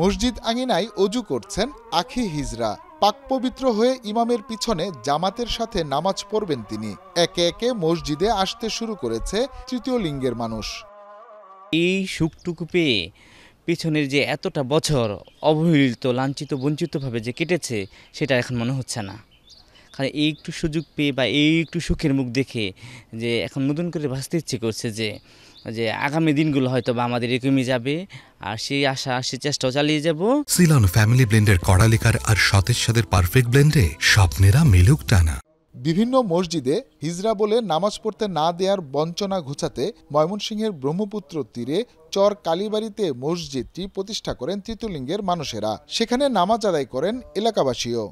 মসজিদ আঙিনায় অজু করছেন আখি হিজরা পাক পবিত্র হয়ে ইমামের পিছনে জামাতের সাথে নামাজ পড়বেন তিনি একে একে মসজিদে আসতে শুরু করেছে তৃতীয় লিঙ্গের মানুষ এই সুখটুকু পেয়ে পিছনের যে এতটা বছর অবহেলিত লাঞ্ছিত বঞ্চিতভাবে যে কেটেছে সেটা এখন মনে হচ্ছে না কারণ এই একটু সুযোগ পেয়ে বা এই একটু সুখের মুখ দেখে যে এখন নতুন করে ভাসতে ইচ্ছে করছে যে যে আগামী দিনগুলো হয়তো বা আমাদের এরকমই যাবে আর সেই আশা সেই চেষ্টাও চালিয়ে যাব সিলন ফ্যামিলি ব্লেন্ডের কড়ালিকার আর সতেজ সাদের পারফেক্ট ব্লেন্ডে স্বপ্নেরা মিলুক টানা বিভিন্ন মসজিদে হিজরা বলে নামাজ পড়তে না দেয়ার বঞ্চনা ঘোচাতে ময়মনসিংহের ব্রহ্মপুত্র তীরে চর কালীবাড়িতে মসজিদটি প্রতিষ্ঠা করেন তৃতীয়লিঙ্গের মানুষেরা সেখানে নামাজ আদায় করেন এলাকাবাসীও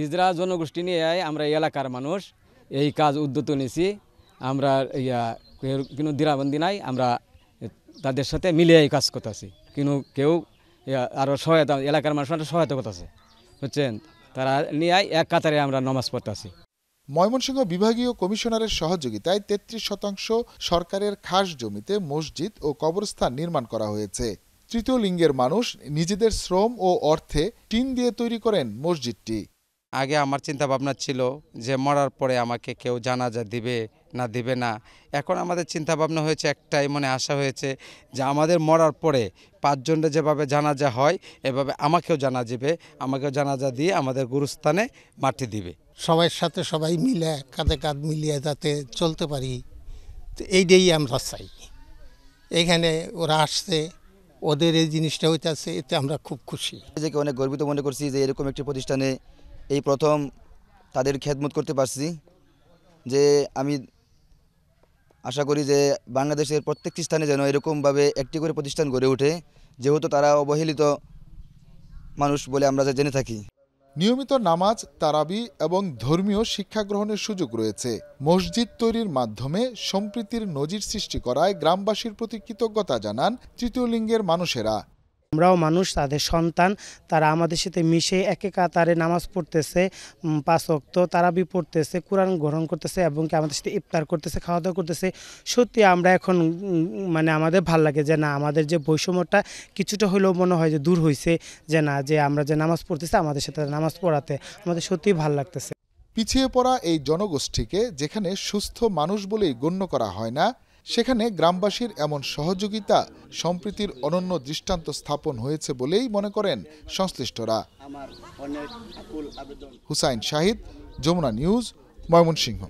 হিজরা জনগোষ্ঠী নিয়ে আমরা এলাকার মানুষ এই কাজ উদ্যত নিয়েছি আমরা ইয়া কোনো দিরাবন্দি নাই আমরা তাদের সাথে মিলে এই কাজ করতেছি কিন্তু কেউ আরও সহায়তা এলাকার মানুষ সহায়তা করতেছে বুঝছেন তারা নিয়ে এক কাতারে আমরা নমাজ পড়তেছি ময়মনসিংহ বিভাগীয় কমিশনারের সহযোগিতায় তেত্রিশ শতাংশ সরকারের খাস জমিতে মসজিদ ও কবরস্থান নির্মাণ করা হয়েছে তৃতীয় লিঙ্গের মানুষ নিজেদের শ্রম ও অর্থে টিন দিয়ে তৈরি করেন মসজিদটি আগে আমার চিন্তা ভাবনা ছিল যে মরার পরে আমাকে কেউ জানাজা দিবে না দিবে না এখন আমাদের চিন্তা ভাবনা হয়েছে একটাই মনে আশা হয়েছে যে আমাদের মরার পরে পাঁচজনরা যেভাবে জানাজা হয় এভাবে আমাকেও জানা যাবে আমাকেও জানাজা দিয়ে আমাদের গুরুস্থানে মাটি দিবে সবাই সাথে সবাই মিলে কাঁধে কাঁধ মিলিয়ে যাতে চলতে পারি তো এইটাই আমরা চাই এখানে ওরা আসছে ওদের এই জিনিসটা হইতেছে এতে আমরা খুব খুশি নিজেকে অনেক গর্বিত মনে করছি যে এরকম একটি প্রতিষ্ঠানে এই প্রথম তাদের খেদমত করতে পারছি যে আমি আশা করি যে বাংলাদেশের প্রত্যেকটি স্থানে যেন এরকমভাবে একটি করে প্রতিষ্ঠান গড়ে ওঠে যেহেতু তারা অবহেলিত মানুষ বলে আমরা জেনে থাকি নিয়মিত নামাজ তারাবি এবং ধর্মীয় শিক্ষা গ্রহণের সুযোগ রয়েছে মসজিদ তৈরির মাধ্যমে সম্প্রীতির নজির সৃষ্টি করায় গ্রামবাসীর প্রতি কৃতজ্ঞতা জানান তৃতীয় লিঙ্গের মানুষেরা আমরাও মানুষ তাদের সন্তান তারা আমাদের সাথে মিশে একে কাতারে নামাজ পড়তেছে তারা তারাবি পড়তেছে কোরআন গ্রহণ করতেছে এবং কি আমাদের সাথে ইফতার করতেছে খাওয়া দাওয়া করতেছে সত্যি আমরা এখন মানে আমাদের ভাল লাগে যে না আমাদের যে বৈষম্যটা কিছুটা হলেও মনে হয় যে দূর হয়েছে যে না যে আমরা যে নামাজ পড়তেছি আমাদের সাথে নামাজ পড়াতে আমাদের সত্যিই ভাল লাগতেছে পিছিয়ে পড়া এই জনগোষ্ঠীকে যেখানে সুস্থ মানুষ বলেই গণ্য করা হয় না সেখানে গ্রামবাসীর এমন সহযোগিতা সম্প্রীতির অনন্য দৃষ্টান্ত স্থাপন হয়েছে বলেই মনে করেন সংশ্লিষ্টরা হুসাইন শাহিদ যমুনা নিউজ ময়মনসিংহ